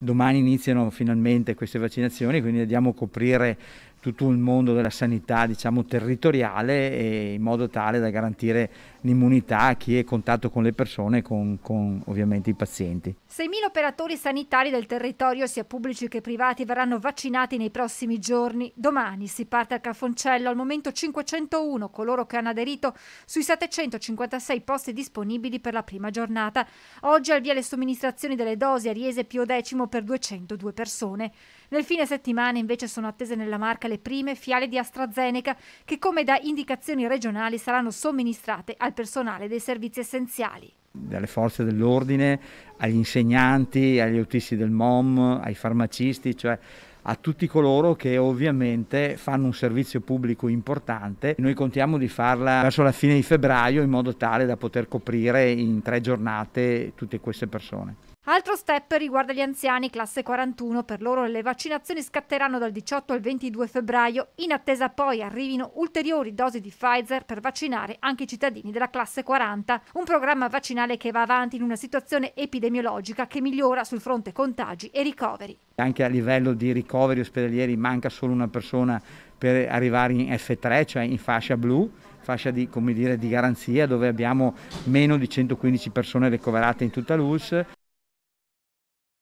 Domani iniziano finalmente queste vaccinazioni, quindi andiamo a coprire tutto il mondo della sanità diciamo, territoriale in modo tale da garantire l'immunità a chi è in contatto con le persone e con, con ovviamente i pazienti. 6.000 operatori sanitari del territorio, sia pubblici che privati, verranno vaccinati nei prossimi giorni. Domani si parte al Caffoncello, al momento 501 coloro che hanno aderito sui 756 posti disponibili per la prima giornata. Oggi al via le somministrazioni delle dosi a Riese Pio X per 202 persone. Nel fine settimana invece sono attese nella Marca le prime fiale di AstraZeneca che come da indicazioni regionali saranno somministrate al personale dei servizi essenziali dalle forze dell'ordine, agli insegnanti, agli autisti del MOM, ai farmacisti, cioè a tutti coloro che ovviamente fanno un servizio pubblico importante. Noi contiamo di farla verso la fine di febbraio in modo tale da poter coprire in tre giornate tutte queste persone. Altro step riguarda gli anziani classe 41, per loro le vaccinazioni scatteranno dal 18 al 22 febbraio, in attesa poi arrivino ulteriori dosi di Pfizer per vaccinare anche i cittadini della classe 40, un programma vaccinale che va avanti in una situazione epidemiologica che migliora sul fronte contagi e ricoveri. Anche a livello di ricoveri ospedalieri manca solo una persona per arrivare in F3, cioè in fascia blu, fascia di, dire, di garanzia dove abbiamo meno di 115 persone ricoverate in tutta l'ULS.